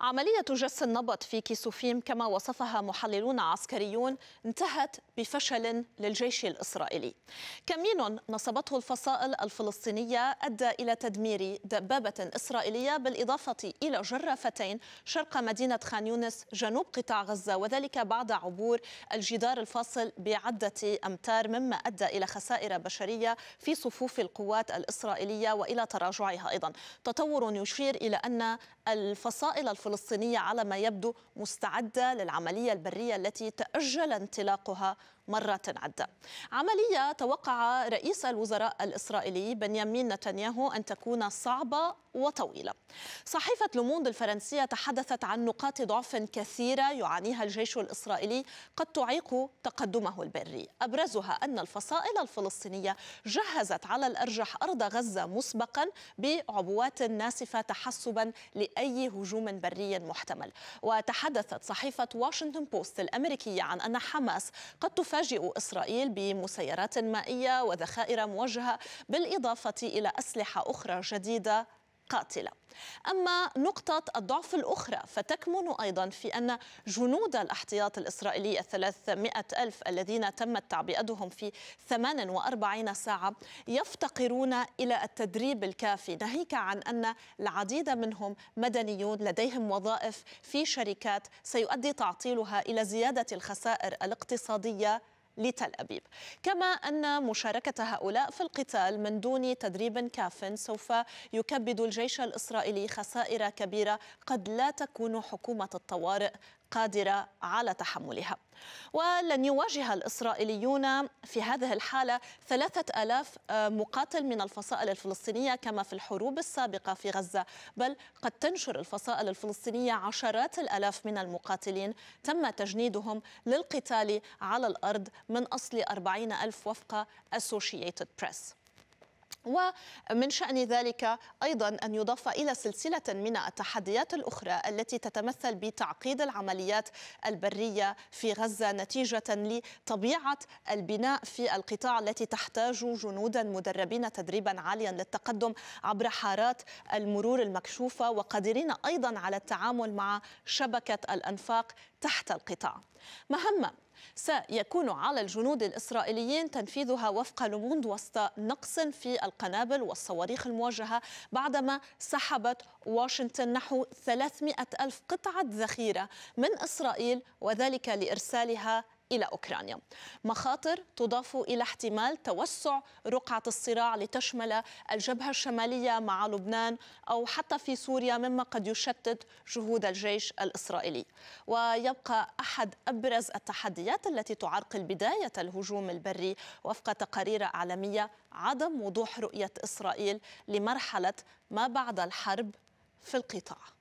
عملية جس النبط في كيسوفيم كما وصفها محللون عسكريون انتهت بفشل للجيش الإسرائيلي كمين نصبته الفصائل الفلسطينية أدى إلى تدمير دبابة إسرائيلية بالإضافة إلى جرافتين شرق مدينة خان يونس جنوب قطاع غزة وذلك بعد عبور الجدار الفاصل بعدة أمتار مما أدى إلى خسائر بشرية في صفوف القوات الإسرائيلية وإلى تراجعها أيضا تطور يشير إلى أن الفصائل الفلسطينية الفلسطينية على ما يبدو مستعدة للعملية البرية التي تأجل انطلاقها مرة عدة عملية توقع رئيس الوزراء الإسرائيلي بنيامين نتنياهو أن تكون صعبة وطويلة صحيفة لوموند الفرنسية تحدثت عن نقاط ضعف كثيرة يعانيها الجيش الإسرائيلي قد تعيق تقدمه البري أبرزها أن الفصائل الفلسطينية جهزت على الأرجح أرض غزة مسبقا بعبوات ناسفة تحسبا لأي هجوم بري محتمل وتحدثت صحيفة واشنطن بوست الأمريكية عن أن حماس قد تفاجئ تفاجئ إسرائيل بمسيرات مائية وذخائر موجهة بالإضافة إلى أسلحة أخرى جديدة قاتلة أما نقطة الضعف الأخرى فتكمن أيضا في أن جنود الاحتياط الإسرائيلي الثلاثمائة ألف الذين تمت تعبئتهم في 48 ساعة يفتقرون إلى التدريب الكافي ناهيك عن أن العديد منهم مدنيون لديهم وظائف في شركات سيؤدي تعطيلها إلى زيادة الخسائر الاقتصادية لتل أبيب كما أن مشاركة هؤلاء في القتال من دون تدريب كاف سوف يكبد الجيش الإسرائيلي خسائر كبيرة قد لا تكون حكومة الطوارئ قادرة على تحملها ولن يواجه الإسرائيليون في هذه الحالة ثلاثة ألاف آه، مقاتل من الفصائل الفلسطينية كما في الحروب السابقة في غزة بل قد تنشر الفصائل الفلسطينية عشرات الألاف من المقاتلين تم تجنيدهم للقتال على الأرض من أصل أربعين ألف وفق أسوشيتد بريس ومن شأن ذلك أيضا أن يضاف إلى سلسلة من التحديات الأخرى التي تتمثل بتعقيد العمليات البرية في غزة نتيجة لطبيعة البناء في القطاع التي تحتاج جنودا مدربين تدريبا عاليا للتقدم عبر حارات المرور المكشوفة وقادرين أيضا على التعامل مع شبكة الأنفاق تحت القطاع مهمة سيكون على الجنود الإسرائيليين تنفيذها وفق لموند وسط نقص في القنابل والصواريخ الموجهة بعدما سحبت واشنطن نحو 300 ألف قطعة ذخيرة من إسرائيل وذلك لإرسالها إلى أوكرانيا مخاطر تضاف إلى احتمال توسع رقعة الصراع لتشمل الجبهة الشمالية مع لبنان أو حتى في سوريا مما قد يشتت جهود الجيش الإسرائيلي ويبقى أحد أبرز التحديات التي تعرقل بداية الهجوم البري وفق تقارير اعلاميه عدم وضوح رؤية إسرائيل لمرحلة ما بعد الحرب في القطاع